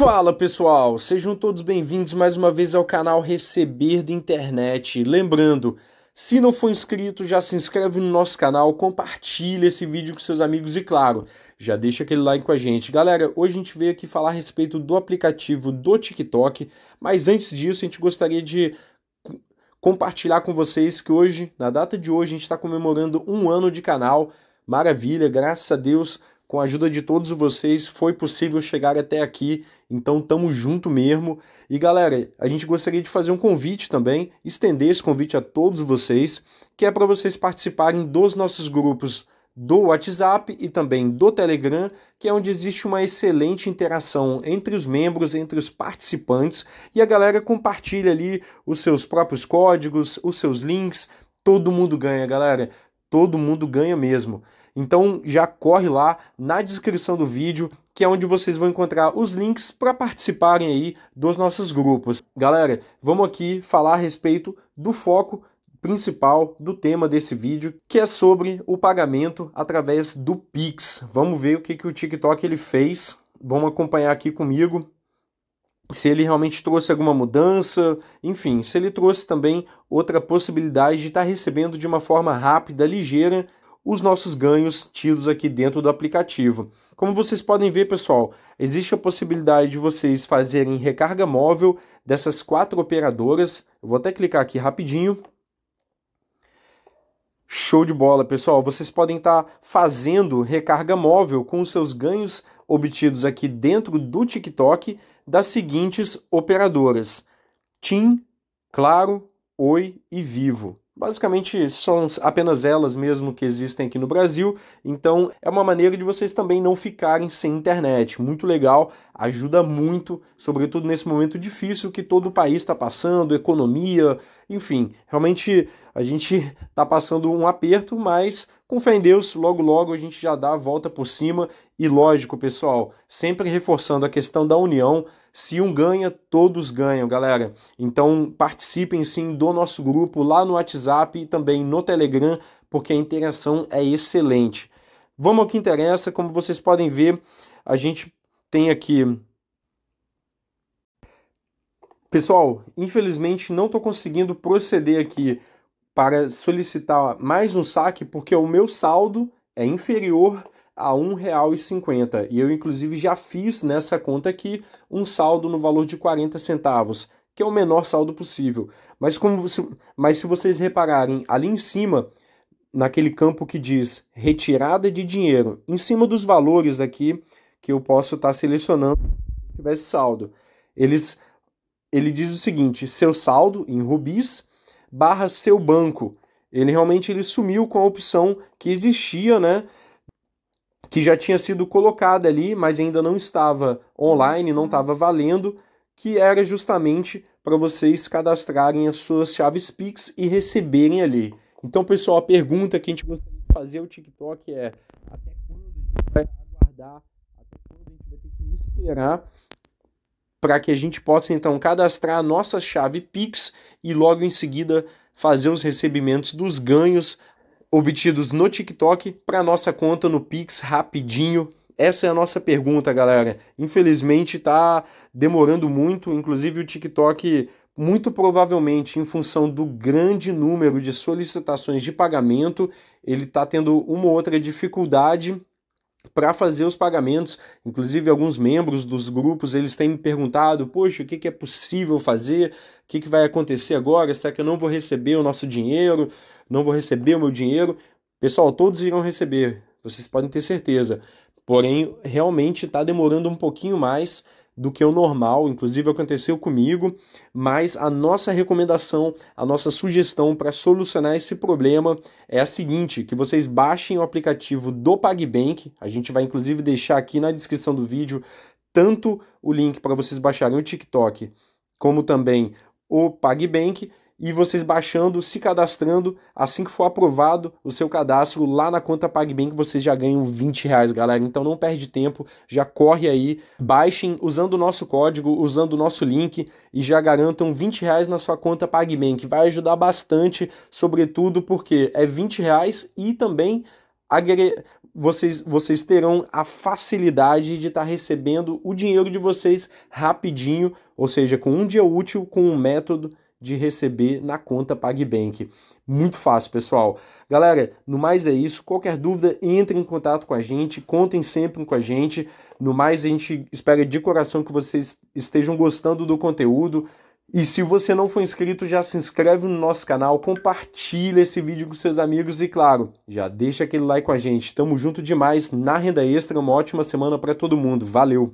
Fala pessoal, sejam todos bem-vindos mais uma vez ao canal Receber da Internet. Lembrando, se não for inscrito, já se inscreve no nosso canal, compartilha esse vídeo com seus amigos e, claro, já deixa aquele like com a gente. Galera, hoje a gente veio aqui falar a respeito do aplicativo do TikTok, mas antes disso a gente gostaria de compartilhar com vocês que hoje, na data de hoje, a gente está comemorando um ano de canal. Maravilha, graças a Deus, com a ajuda de todos vocês foi possível chegar até aqui, então tamo junto mesmo. E galera, a gente gostaria de fazer um convite também, estender esse convite a todos vocês, que é para vocês participarem dos nossos grupos do WhatsApp e também do Telegram, que é onde existe uma excelente interação entre os membros, entre os participantes, e a galera compartilha ali os seus próprios códigos, os seus links, todo mundo ganha, galera. Todo mundo ganha mesmo. Então já corre lá na descrição do vídeo, que é onde vocês vão encontrar os links para participarem aí dos nossos grupos. Galera, vamos aqui falar a respeito do foco principal do tema desse vídeo, que é sobre o pagamento através do Pix. Vamos ver o que, que o TikTok ele fez. Vamos acompanhar aqui comigo se ele realmente trouxe alguma mudança, enfim, se ele trouxe também outra possibilidade de estar tá recebendo de uma forma rápida, ligeira os nossos ganhos tidos aqui dentro do aplicativo. Como vocês podem ver, pessoal, existe a possibilidade de vocês fazerem recarga móvel dessas quatro operadoras. Eu vou até clicar aqui rapidinho. Show de bola, pessoal. Vocês podem estar tá fazendo recarga móvel com os seus ganhos obtidos aqui dentro do TikTok das seguintes operadoras: TIM, Claro, Oi e Vivo. Basicamente, são apenas elas mesmo que existem aqui no Brasil, então é uma maneira de vocês também não ficarem sem internet. Muito legal, ajuda muito, sobretudo nesse momento difícil que todo o país está passando, economia, enfim. Realmente a gente está passando um aperto, mas com fé em Deus, logo logo a gente já dá a volta por cima e lógico, pessoal, sempre reforçando a questão da união, se um ganha, todos ganham, galera. Então participem sim do nosso grupo lá no WhatsApp e também no Telegram, porque a interação é excelente. Vamos ao que interessa, como vocês podem ver, a gente tem aqui Pessoal, infelizmente não estou conseguindo proceder aqui para solicitar mais um saque, porque o meu saldo é inferior a R$1,50. E eu, inclusive, já fiz nessa conta aqui um saldo no valor de 40 centavos, que é o menor saldo possível. Mas, como mas se vocês repararem, ali em cima, naquele campo que diz retirada de dinheiro, em cima dos valores aqui que eu posso estar tá selecionando se tivesse saldo, eles, ele diz o seguinte: seu saldo em rubis barra seu banco. Ele realmente ele sumiu com a opção que existia, né? Que já tinha sido colocada ali, mas ainda não estava online, não estava valendo, que era justamente para vocês cadastrarem as suas chaves Pix e receberem ali. Então, pessoal, a pergunta que a gente gostaria de fazer o TikTok é até quando a gente vai aguardar, até quando a gente vai ter que esperar para que a gente possa então cadastrar a nossa chave Pix e logo em seguida fazer os recebimentos dos ganhos obtidos no TikTok para nossa conta no Pix rapidinho. Essa é a nossa pergunta, galera. Infelizmente está demorando muito, inclusive o TikTok muito provavelmente em função do grande número de solicitações de pagamento, ele está tendo uma outra dificuldade para fazer os pagamentos. Inclusive, alguns membros dos grupos eles têm me perguntado: poxa, o que, que é possível fazer? O que, que vai acontecer agora? Será que eu não vou receber o nosso dinheiro? Não vou receber o meu dinheiro? Pessoal, todos irão receber, vocês podem ter certeza. Porém, realmente está demorando um pouquinho mais do que o normal, inclusive é aconteceu comigo, mas a nossa recomendação, a nossa sugestão para solucionar esse problema é a seguinte, que vocês baixem o aplicativo do PagBank, a gente vai inclusive deixar aqui na descrição do vídeo tanto o link para vocês baixarem o TikTok, como também o PagBank e vocês baixando, se cadastrando. Assim que for aprovado o seu cadastro lá na conta PagBank, vocês já ganham 20 reais, galera. Então não perde tempo, já corre aí, baixem usando o nosso código, usando o nosso link e já garantam 20 reais na sua conta PagBank. Vai ajudar bastante, sobretudo porque é 20 reais e também agre... vocês, vocês terão a facilidade de estar tá recebendo o dinheiro de vocês rapidinho, ou seja, com um dia útil, com um método de receber na conta PagBank. Muito fácil, pessoal. Galera, no mais é isso. Qualquer dúvida, entre em contato com a gente, contem sempre com a gente. No mais, a gente espera de coração que vocês estejam gostando do conteúdo. E se você não for inscrito, já se inscreve no nosso canal, compartilha esse vídeo com seus amigos e, claro, já deixa aquele like com a gente. Tamo junto demais na Renda Extra. Uma ótima semana para todo mundo. Valeu!